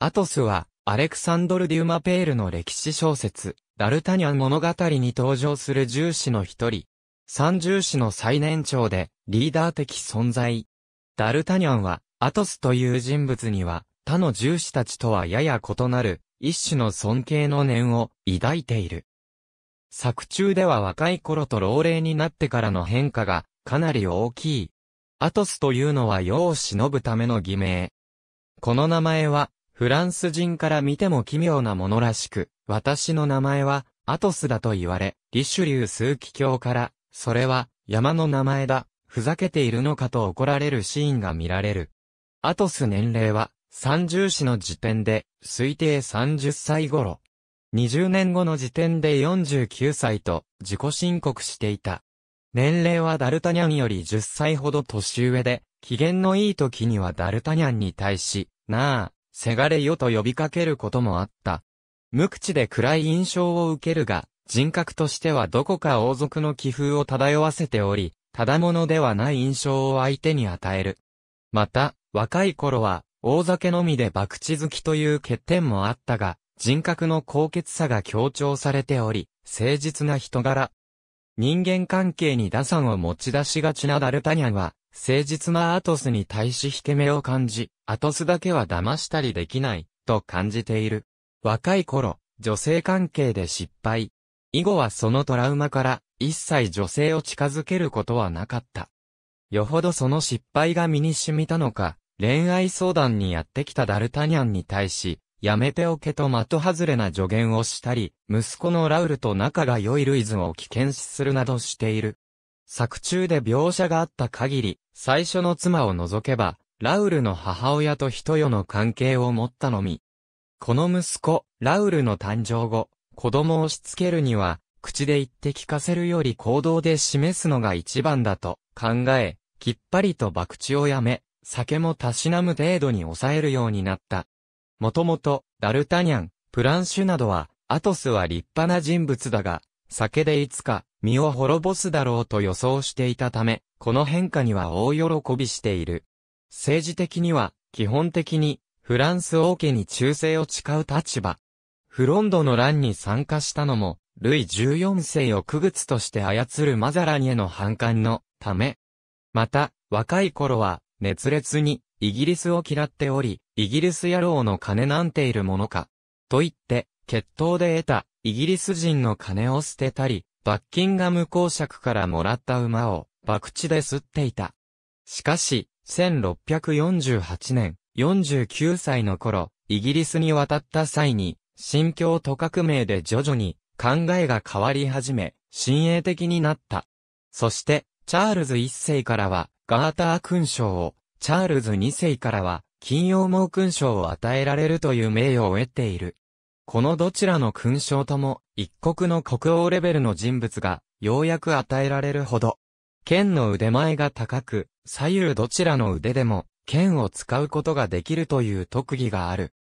アトスは、アレクサンドル・デュマペールの歴史小説、ダルタニャン物語に登場する重視の一人。三重視の最年長で、リーダー的存在。ダルタニャンは、アトスという人物には、他の重視たちとはやや異なる、一種の尊敬の念を抱いている。作中では若い頃と老齢になってからの変化が、かなり大きい。アトスというのは世を忍ぶための偽名。この名前は、フランス人から見ても奇妙なものらしく、私の名前は、アトスだと言われ、リシュリュー数奇卿から、それは、山の名前だ、ふざけているのかと怒られるシーンが見られる。アトス年齢は、三十歳の時点で、推定30歳頃。二十年後の時点で四十九歳と、自己申告していた。年齢はダルタニャンより十歳ほど年上で、機嫌のいい時にはダルタニャンに対し、なあ、せがれよと呼びかけることもあった。無口で暗い印象を受けるが、人格としてはどこか王族の気風を漂わせており、ただものではない印象を相手に与える。また、若い頃は、大酒のみで博打好きという欠点もあったが、人格の高潔さが強調されており、誠実な人柄。人間関係に打算を持ち出しがちなダルタニャンは、誠実なアトスに対し引け目を感じ、アトスだけは騙したりできない、と感じている。若い頃、女性関係で失敗。以後はそのトラウマから、一切女性を近づけることはなかった。よほどその失敗が身に染みたのか、恋愛相談にやってきたダルタニャンに対し、やめておけと的外れな助言をしたり、息子のラウルと仲が良いルイズを危険視するなどしている。作中で描写があった限り、最初の妻を除けば、ラウルの母親と人よの関係を持ったのみ。この息子、ラウルの誕生後、子供をしつけるには、口で言って聞かせるより行動で示すのが一番だと考え、きっぱりと博打をやめ、酒もたしなむ程度に抑えるようになった。もともと、ダルタニャン、プランシュなどは、アトスは立派な人物だが、酒でいつか、身を滅ぼすだろうと予想していたため、この変化には大喜びしている。政治的には、基本的に、フランス王家に忠誠を誓う立場。フロンドの乱に参加したのも、ルイ14世を区物として操るマザラニへの反感のため。また、若い頃は、熱烈に、イギリスを嫌っており、イギリス野郎の金なんているものか。と言って、決闘で得た、イギリス人の金を捨てたり、バッキンガム公爵からもらった馬を、博打で吸っていた。しかし、1648年、49歳の頃、イギリスに渡った際に、新教徒革命で徐々に考えが変わり始め、親衛的になった。そして、チャールズ1世からは、ガーター勲章を、チャールズ2世からは、金曜毛勲章を与えられるという名誉を得ている。このどちらの勲章とも、一国の国王レベルの人物が、ようやく与えられるほど。剣の腕前が高く、左右どちらの腕でも、剣を使うことができるという特技がある。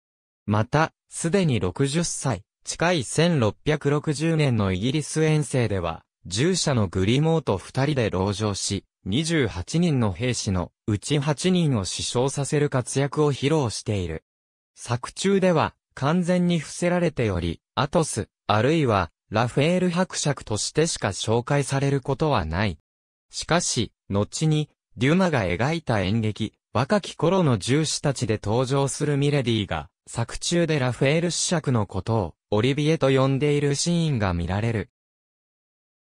また、すでに60歳、近い1660年のイギリス遠征では、従者のグリモーと二人で籠城し、28人の兵士のうち8人を死傷させる活躍を披露している。作中では、完全に伏せられており、アトス、あるいは、ラフェール伯爵としてしか紹介されることはない。しかし、後に、デュマが描いた演劇、若き頃の獣士たちで登場するミレディが、作中でラフェール子爵のことを、オリビエと呼んでいるシーンが見られる。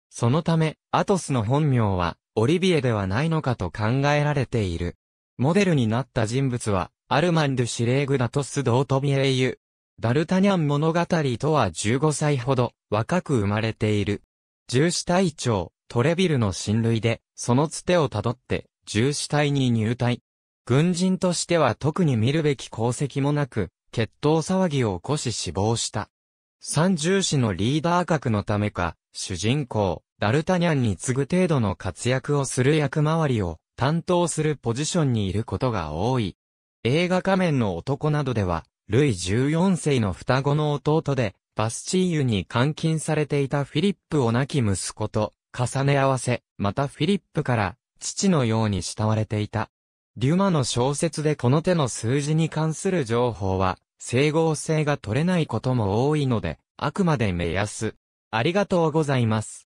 そのため、アトスの本名は、オリビエではないのかと考えられている。モデルになった人物は、アルマンド・シレーグダトス・ドートビエイユ、ダルタニャン物語とは15歳ほど若く生まれている。獣子隊長、トレビルの親類で、そのつてをたどって、獣子隊に入隊。軍人としては特に見るべき功績もなく、決闘騒ぎを起こし死亡した。三重士のリーダー格のためか、主人公、ダルタニャンに次ぐ程度の活躍をする役回りを担当するポジションにいることが多い。映画仮面の男などでは、ルイ14世の双子の弟で、バスチーユに監禁されていたフィリップを亡き息子と重ね合わせ、またフィリップから父のように慕われていた。デュマの小説でこの手の数字に関する情報は、整合性が取れないことも多いので、あくまで目安。ありがとうございます。